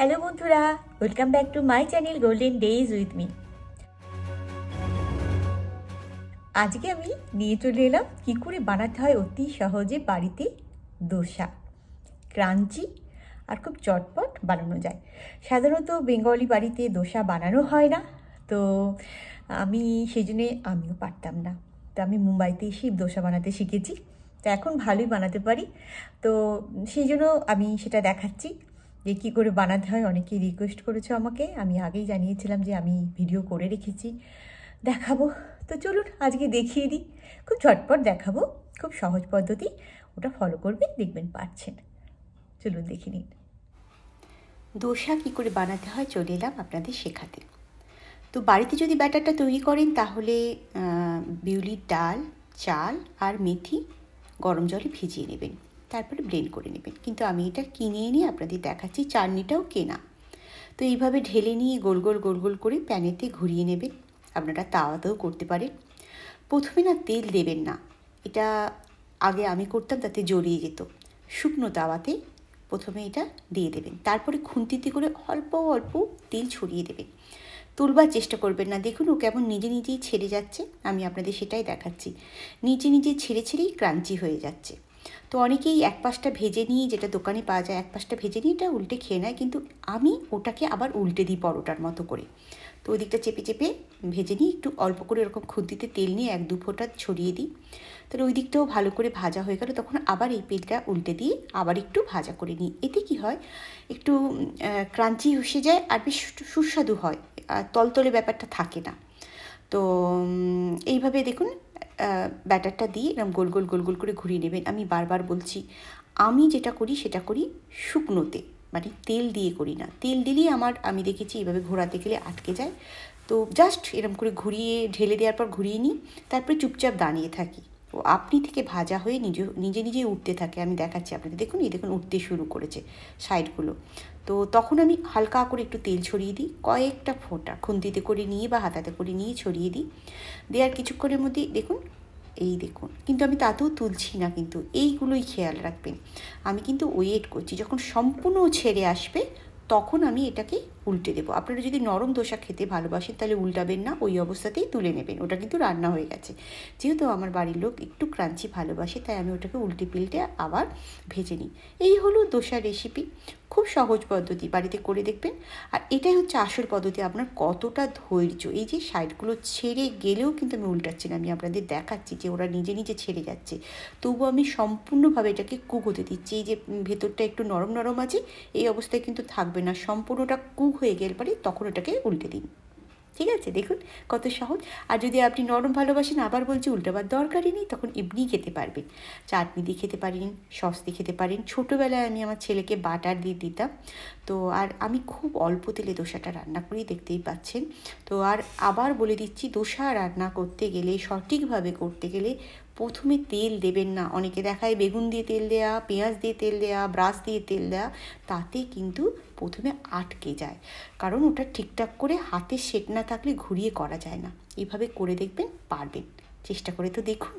hello বন্ধুরা welcome back to my channel golden days with me আজকে আমি নিয়ে চলে এলাম কী করে বানাতে হয় অতি সহজে বাড়িতে দোসা ক্রাঞ্চি আর খুব চটপট বানানো যায় সাধারণত বেঙ্গলি বাড়িতে দোসা বানানো হয় না তো আমি সেই জন্যে আমিও পারতাম না তো আমি মুম্বাইতে এসে দোসা বানাতে শিখেছি তো এখন ভালোই বানাতে পারি তো সেই জন্য আমি সেটা দেখাচ্ছি যে কী করে বানাতে হয় অনেকেই রিকোয়েস্ট করেছো আমাকে আমি আগেই জানিয়েছিলাম যে আমি ভিডিও করে রেখেছি দেখাবো তো চলুন আজকে দেখিয়ে দিই খুব ঝটপট দেখাবো খুব সহজ পদ্ধতি ওটা ফলো করবেন দেখবেন পারছেন চলুন দেখে নিন দোসা কী করে বানাতে হয় চলে এলাম আপনাদের শেখাতে তো বাড়িতে যদি ব্যাটারটা তৈরি করেন তাহলে বিউলির ডাল চাল আর মেথি গরম জলে ভিজিয়ে নেবেন তারপরে ব্লেন্ড করে নেবেন কিন্তু আমি এটা কিনে এনে আপনাদের দেখাচ্ছি চাটনিটাও কেনা তো এইভাবে ঢেলে নিয়ে গোল গোল গোল গোল করে প্যানেতে ঘুরিয়ে নেবেন আপনারা তাওয়াতেও করতে পারেন প্রথমে না তেল দেবেন না এটা আগে আমি করতাম তাতে জড়িয়ে যেত শুকনো তাওয়াতে প্রথমে এটা দিয়ে দেবেন তারপরে খুন্তিতে করে অল্প অল্প তেল ছড়িয়ে দেবেন তুলবার চেষ্টা করবেন না দেখুন ও কেমন নিজে নিজেই ছেড়ে যাচ্ছে আমি আপনাদের সেটাই দেখাচ্ছি নিজে নিজে ছেড়ে ছেড়েই ক্রাঞ্চি হয়ে যাচ্ছে তো অনেকেই এক পাশটা ভেজে নিয়ে যেটা দোকানে পাওয়া যায় এক পাশটা ভেজে নিয়ে এটা উল্টে খেয়ে নেয় কিন্তু আমি ওটাকে আবার উল্টে দিই পরোটার মতো করে তো ওই দিকটা চেপে চেপে ভেজে নিই একটু অল্প করে ওরকম খুদ্দিতে তেল নিয়ে এক দু ফোঁটা ছড়িয়ে দিই তাহলে ওই দিকটাও ভালো করে ভাজা হয়ে গেল তখন আবার এই পেলটা উল্টে দিয়ে আবার একটু ভাজা করে নিই এতে কি হয় একটু ক্রাঞ্চি হসে যায় আর বেশ সুস্বাদু হয় আর তলতলে ব্যাপারটা থাকে না তো এইভাবে দেখুন ব্যাটারটা দিয়ে এরকম গোল গোল গোল গোল করে ঘুরিয়ে নেবেন আমি বারবার বলছি আমি যেটা করি সেটা করি শুকনোতে মানে তেল দিয়ে করি না তেল দিলেই আমার আমি দেখেছি এভাবে ঘোরাতে গেলে আটকে যায় তো জাস্ট এরম করে ঘুরিয়ে ঢেলে দেওয়ার পর ঘুরিয়ে নিই তারপরে চুপচাপ দাঁড়িয়ে থাকি ও আপনি থেকে ভাজা হয়ে নিজে নিজে নিজেই উঠতে থাকে আমি দেখাচ্ছি আপনাকে দেখুন এই দেখুন উঠতে শুরু করেছে সাইডগুলো তো তখন আমি হালকা করে একটু তেল ছড়িয়ে দিই কয়েকটা ফোঁটা খুন্তিতে করে নিয়ে বা হাতাতে করে নিয়ে ছড়িয়ে দিই দেওয়ার কিছুক্ষণের মধ্যেই দেখুন এই দেখুন কিন্তু আমি তাতেও তুলছি না কিন্তু এইগুলোই খেয়াল রাখবেন আমি কিন্তু ওয়েট করছি যখন সম্পূর্ণ ছেড়ে আসবে তখন আমি এটাকে উল্টে দেবো আপনারা যদি নরম দোসা খেতে ভালোবাসেন তাহলে উল্টাবেন না ওই অবস্থাতেই তুলে নেবেন ওটা কিন্তু রান্না হয়ে গেছে যেহেতু আমার বাড়ির লোক একটু ক্রাঞ্চি ভালোবাসে তাই আমি ওটাকে উল্টে পিল্টে আবার ভেজে নিই এই হলো দোষার রেসিপি খুব সহজ পদ্ধতি বাড়িতে করে দেখবেন আর এটাই হচ্ছে আসল পদ্ধতি আপনার কতটা ধৈর্য এই যে সাইডগুলো ছেড়ে গেলেও কিন্তু আমি উল্টাচ্ছি না আমি আপনাদের দেখাচ্ছি যে ওরা নিজে নিজে ছেড়ে যাচ্ছে তবু আমি সম্পূর্ণভাবে এটাকে কুক হতে দিচ্ছি এই যে ভেতরটা একটু নরম নরম আছে এই অবস্থায় কিন্তু থাকবে না সম্পূর্ণটা কুক হয়ে গেল পরে তখন ওটাকে উল্টে দিন ঠিক আছে দেখুন কত সহজ আর যদি আপনি নরম ভালোবাসেন আবার বলছি উল্টাবার দরকারই নেই তখন এমনি খেতে পারবেন চাটনি দিয়ে খেতে পারেন সস দিয়ে খেতে পারেন ছোটোবেলায় আমি আমার ছেলেকে বাটার দিয়ে দিতাম তো আর আমি খুব অল্প তেলে দোসাটা রান্না করি দেখতেই পাচ্ছেন তো আর আবার বলে দিচ্ছি দোসা রান্না করতে গেলে সঠিকভাবে করতে গেলে প্রথমে তেল দেবেন না অনেকে দেখায় বেগুন দিয়ে তেল দেয়া পেঁয়াজ দিয়ে তেল দেয়া ব্রাশ দিয়ে তেল দেয়া তাতে কিন্তু প্রথমে আটকে যায় কারণ ওটা ঠিকঠাক করে হাতে সেট না থাকলে ঘুরিয়ে করা যায় না এভাবে করে দেখবেন পারবেন চেষ্টা করে তো দেখুন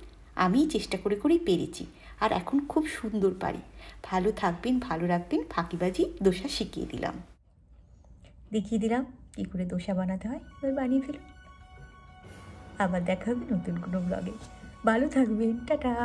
আমি চেষ্টা করে করেই পেরেছি আর এখন খুব সুন্দর পারি ভালো থাকবেন ভালো রাখবেন ফাঁকিবাজি দোসা শিখিয়ে দিলাম দেখিয়ে দিলাম কী করে দোসা বানাতে হয় এবার বানিয়ে ফেলুন আবার দেখা হবে নতুন কোনো ব্লগে ভালো থাকবেন টাটা